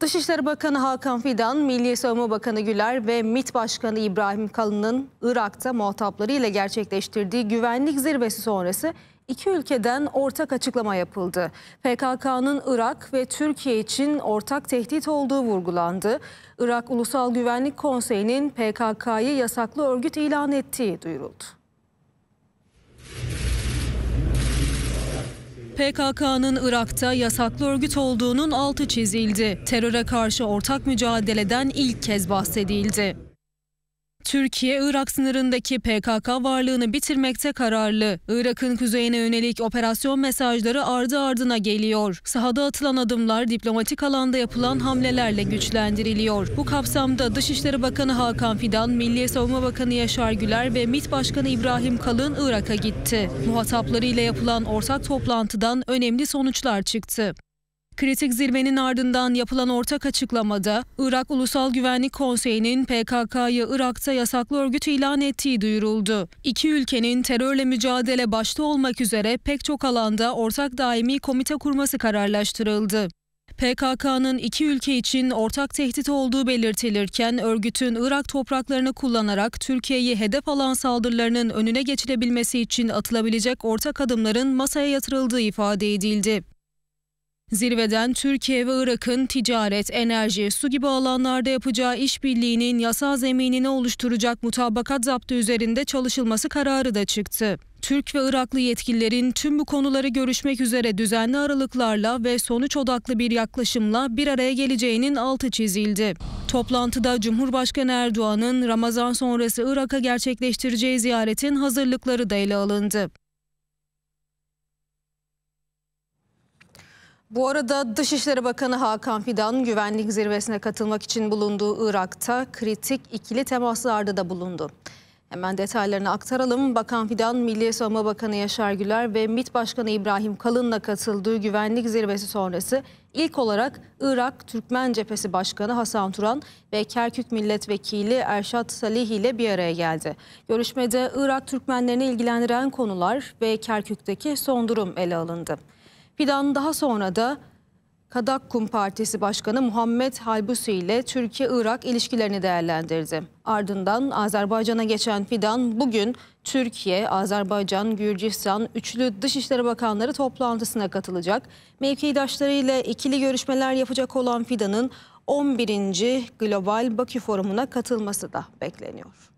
Dışişleri Bakanı Hakan Fidan, Milli Savunma Bakanı Güler ve MİT Başkanı İbrahim Kalın'ın Irak'ta muhatapları ile gerçekleştirdiği güvenlik zirvesi sonrası iki ülkeden ortak açıklama yapıldı. PKK'nın Irak ve Türkiye için ortak tehdit olduğu vurgulandı. Irak Ulusal Güvenlik Konseyi'nin PKK'yı yasaklı örgüt ilan ettiği duyuruldu. PKK'nın Irak'ta yasaklı örgüt olduğunun altı çizildi. Teröre karşı ortak mücadeleden ilk kez bahsedildi. Türkiye, Irak sınırındaki PKK varlığını bitirmekte kararlı. Irak'ın kuzeyine yönelik operasyon mesajları ardı ardına geliyor. Sahada atılan adımlar diplomatik alanda yapılan hamlelerle güçlendiriliyor. Bu kapsamda Dışişleri Bakanı Hakan Fidan, Milli Savunma Bakanı Yaşar Güler ve MİT Başkanı İbrahim Kalın Irak'a gitti. Muhataplarıyla yapılan ortak toplantıdan önemli sonuçlar çıktı. Kritik zirvenin ardından yapılan ortak açıklamada Irak Ulusal Güvenlik Konseyi'nin PKK'yı Irak'ta yasaklı örgüt ilan ettiği duyuruldu. İki ülkenin terörle mücadele başta olmak üzere pek çok alanda ortak daimi komite kurması kararlaştırıldı. PKK'nın iki ülke için ortak tehdit olduğu belirtilirken örgütün Irak topraklarını kullanarak Türkiye'yi hedef alan saldırılarının önüne geçilebilmesi için atılabilecek ortak adımların masaya yatırıldığı ifade edildi. Zirveden Türkiye ve Irak'ın ticaret, enerji, su gibi alanlarda yapacağı işbirliğinin yasal zeminini oluşturacak mutabakat zaptı üzerinde çalışılması kararı da çıktı. Türk ve Iraklı yetkililerin tüm bu konuları görüşmek üzere düzenli aralıklarla ve sonuç odaklı bir yaklaşımla bir araya geleceğinin altı çizildi. Toplantıda Cumhurbaşkanı Erdoğan'ın Ramazan sonrası Irak'a gerçekleştireceği ziyaretin hazırlıkları da ele alındı. Bu arada Dışişleri Bakanı Hakan Fidan güvenlik zirvesine katılmak için bulunduğu Irak'ta kritik ikili temaslarda da bulundu. Hemen detaylarını aktaralım. Bakan Fidan, Milli Savunma Bakanı Yaşar Güler ve MİT Başkanı İbrahim Kalın'la katıldığı güvenlik zirvesi sonrası ilk olarak Irak Türkmen Cephesi Başkanı Hasan Turan ve Kerkük Milletvekili Erşat Salih ile bir araya geldi. Görüşmede Irak Türkmenlerini ilgilendiren konular ve Kerkük'teki son durum ele alındı. Fidan daha sonra da Kadakkum Partisi Başkanı Muhammed Halbusi ile Türkiye-Irak ilişkilerini değerlendirdi. Ardından Azerbaycan'a geçen Fidan bugün Türkiye, Azerbaycan, Gürcistan üçlü Dışişleri Bakanları toplantısına katılacak. Mevkidaşlarıyla ikili görüşmeler yapacak olan Fidan'ın 11. Global Bakü Forumu'na katılması da bekleniyor.